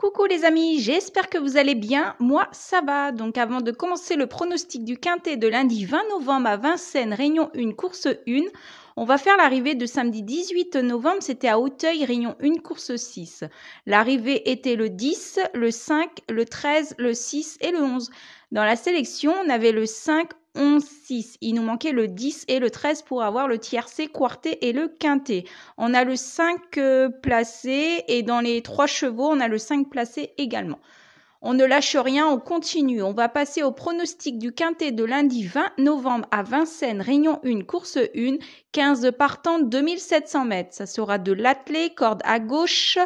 Coucou les amis, j'espère que vous allez bien. Moi, ça va. Donc avant de commencer le pronostic du quintet de lundi 20 novembre à Vincennes, Réunion 1, course 1, on va faire l'arrivée de samedi 18 novembre, c'était à Auteuil, Réunion, 1, course 6. L'arrivée était le 10, le 5, le 13, le 6 et le 11. Dans la sélection, on avait le 5, 11, 6. Il nous manquait le 10 et le 13 pour avoir le tiercé, quarté et le quinté. On a le 5 euh, placé et dans les 3 chevaux, on a le 5 placé également. On ne lâche rien, on continue. On va passer au pronostic du quintet de lundi 20 novembre à Vincennes, Réunion 1, course 1, 15 partants, 2700 mètres. Ça sera de l'attelé, corde à gauche,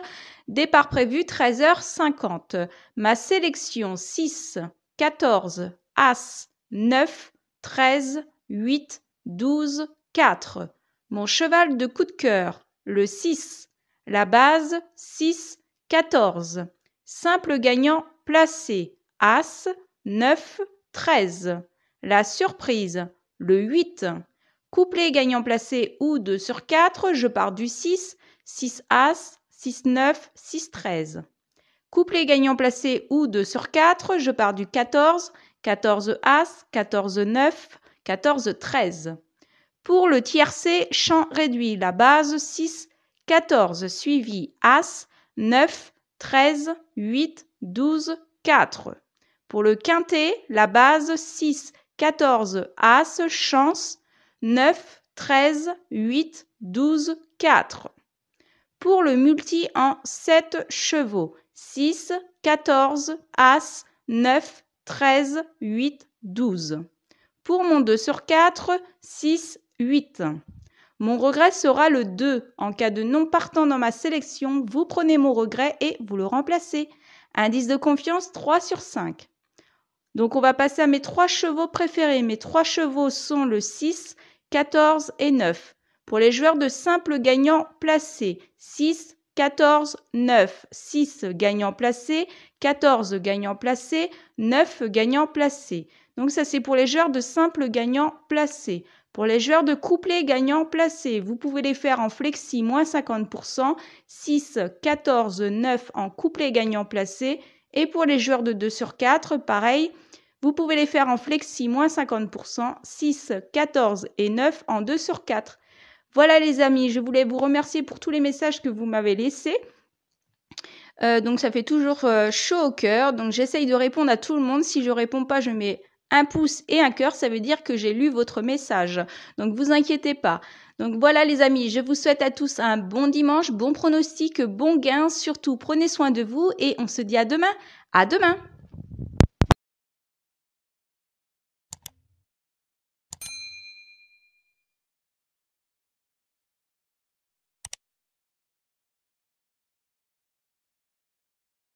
départ prévu 13h50. Ma sélection 6, 14, As, 9, 13, 8, 12, 4. Mon cheval de coup de cœur, le 6. La base, 6, 14. Simple gagnant placé As, 9, 13. La surprise, le 8. Couplé gagnant placé ou 2 sur 4, je pars du 6, 6 As, 6, 9, 6, 13. Couplet gagnant placé ou 2 sur 4, je pars du 14, 14 As, 14 9, 14 13. Pour le tiercé, champ réduit, la base 6, 14 suivi As, 9, 13, 8, 12, 4. Pour le quintet, la base 6, 14, As, Chance, 9, 13, 8, 12, 4. Pour le multi en 7 chevaux, 6, 14, As, 9, 13, 8, 12. Pour mon 2 sur 4, 6, 8. Mon regret sera le 2. En cas de non partant dans ma sélection, vous prenez mon regret et vous le remplacez. Indice de confiance 3 sur 5. Donc on va passer à mes trois chevaux préférés. Mes trois chevaux sont le 6, 14 et 9. Pour les joueurs de simple gagnant placé, 6, 14, 9, 6 gagnants placés, 14 gagnants placés, 9 gagnants placés. Donc ça c'est pour les joueurs de simple gagnant placé. Pour les joueurs de couplet gagnant placés, vous pouvez les faire en flexi moins 50%, 6, 14, 9 en couplet gagnant placé. Et pour les joueurs de 2 sur 4, pareil, vous pouvez les faire en flexi moins 50%, 6, 14 et 9 en 2 sur 4. Voilà les amis, je voulais vous remercier pour tous les messages que vous m'avez laissés. Euh, donc ça fait toujours euh, chaud au cœur. Donc j'essaye de répondre à tout le monde. Si je réponds pas, je mets un pouce et un cœur, ça veut dire que j'ai lu votre message. Donc vous inquiétez pas. Donc voilà les amis, je vous souhaite à tous un bon dimanche, bon pronostic, bon gain, surtout prenez soin de vous et on se dit à demain. À demain